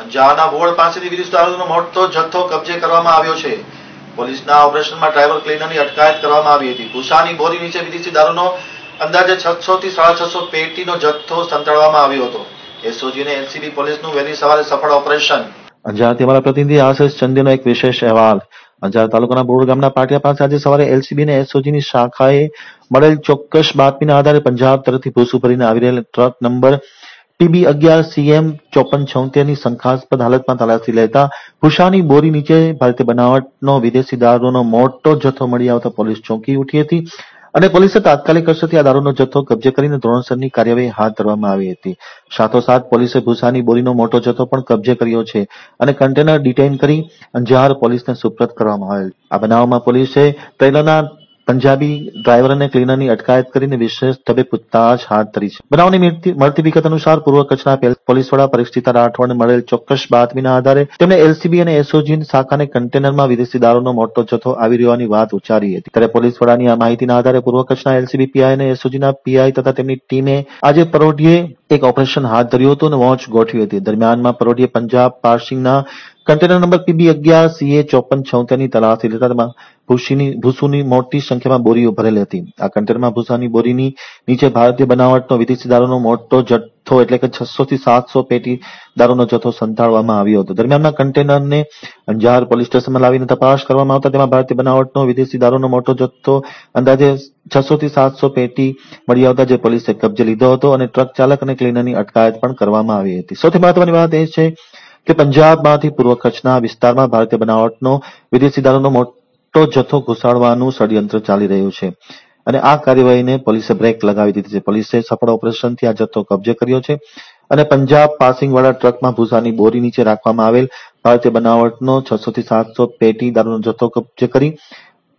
અંજારના બોર્ડ પાસેથી વીસ દારૂનો મોટો જથ્થો કબજે કરવામાં આવ્યો છે પોલીસના ઓપરેશનમાં ડ્રાઈવર ક્લીનરની અટકાયત કરવામાં આવી હતી ભૂસાની બોરી નીચે વિદેશી દારૂનો અંદાજે છસો થી સાડા છસો પેટીનો જથ્થો સંતાડવામાં આવ્યો હતો એસઓજી એનસીબી પોલીસનું વહેલી સવારે સફળ ઓપરેશન અંજારથી અમારા પ્રતિનિધિ આશિષ ચંદીનો એક વિશેષ અહેવાલ અંજાર તાલુકાના બોરડ ગામના પાટિયા પાસે આજે સવારે એલસીબી અને ની શાખાએ મળેલ ચોક્કસ બાતમીના આધારે પંજાબ તરફથી ભૂસું ભરીને આવી રહેલ ટ્રક નંબર ટીબી અગિયાર સીએમ ચોપન છોતેરની શંકાસ્પદ હાલતમાં તલાસી લેતા ભૂષાની બોરી નીચે ભારતીય બનાવટનો વિદેશી દારૂનો મોટો જથ્થો મળી આવતા પોલીસ ચોંકી ઉઠી હતી અને પોલીસે તાત્કાલિક અસરથી આ દારૂનો જથ્થો કબજે કરીને ધોરણસરની કાર્યવાહી હાથ ધરવામાં આવી હતી સાથોસાથ પોલીસે ભૂસાની બોરીનો મોટો જથ્થો પણ કબજે કર્યો છે અને કન્ટેનર ડિટેઇન કરી અંજાર પોલીસને સુપ્રત કરવામાં આવેલ આ બનાવમાં પોલીસે ટ્રેલરના પંજાબી ડ્રાઈવર અને ક્લીનરની અટકાયત કરીને વિશેષ તબે પૂછતાછ હાથ ધરી છે બનાવની મળતી વિગત અનુસાર પૂર્વ કચ્છના પોલીસ વડા પરિસ્થિતા રાઠવાને મળેલ ચોક્કસ બાતમીના આધારે તેમણે એલસીબી અને એસઓજીની શાખાને કન્ટેનરમાં વિદેશી દારૂનો મોટો જથ્થો આવી રહ્યોની વાત ઉચ્ચારી હતી ત્યારે પોલીસ વડાની આ માહિતીના આધારે પૂર્વ કચ્છના એલસીબી પીઆઈ અને એસઓજીના પીઆઈ તથા તેમની ટીમે આજે પરોઢીએ એક ઓપરેશન હાથ ધર્યું હતું અને વોચ ગોઠવી હતી દરમિયાનમાં પરોઢિયા પંજાબ પાર્સિંગના કન્ટેનર નંબર પીબી અગિયાર સીએ ચોપન છોતેરની તલાશી લેતા તેમાં ભૂસીની ભૂસુની મોટી સંખ્યામાં બોરીઓ ભરેલી હતી આ કન્ટેનરમાં ભૂસાની બોરીની નીચે ભારતીય બનાવટનો વિદેશી દારૂનો મોટો જથ્થો એટલે કે છસો થી સાતસો પેટી દારૂનો જથ્થો સંતાડવામાં આવ્યો હતો દરમિયાનના કન્ટેનરને અંજાર પોલીસ સ્ટેશનમાં લાવીને તપાસ કરવામાં આવતા તેમાં ભારતીય બનાવટનો વિદેશી દારૂનો મોટો જથ્થો અંદાજે છસો થી સાતસો પેટી મળી આવતા જે પોલીસે કબજે લીધો હતો અને ટ્રક ચાલક અને ક્લીનરની અટકાયત પણ કરવામાં આવી હતી સૌથી મહત્વની વાત એ છે કે પંજાબમાંથી પૂર્વ કચ્છના વિસ્તારમાં ભારતીય બનાવટનો વિદેશી દારૂનો મોટો જથ્થો ઘુસાડવાનું ષડયંત્ર ચાલી રહ્યું છે અને આ કાર્યવાહીને પોલીસે બ્રેક લગાવી દીધી છે પોલીસે સફળ ઓપરેશનથી આ જથ્થો કબજે કર્યો છે અને પંજાબ પાસિંગવાળા ટ્રકમાં ભૂસાની બોરી નીચે રાખવામાં આવેલ ભારતીય બનાવટનો છસો થી સાતસો પેટી દારૂનો જથ્થો કબજે કરી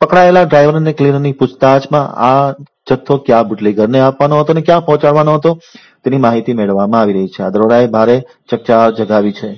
પકડાયેલા ડ્રાઈવર અને ક્લીનરની પૂછતાછમાં આ જથ્થો ક્યાં બુટલેગરને આપવાનો હતો અને ક્યાં પહોંચાડવાનો હતો તેની માહિતી મેળવવામાં આવી રહી છે આ દરોડાએ ભારે ચકચાર જગાવી છે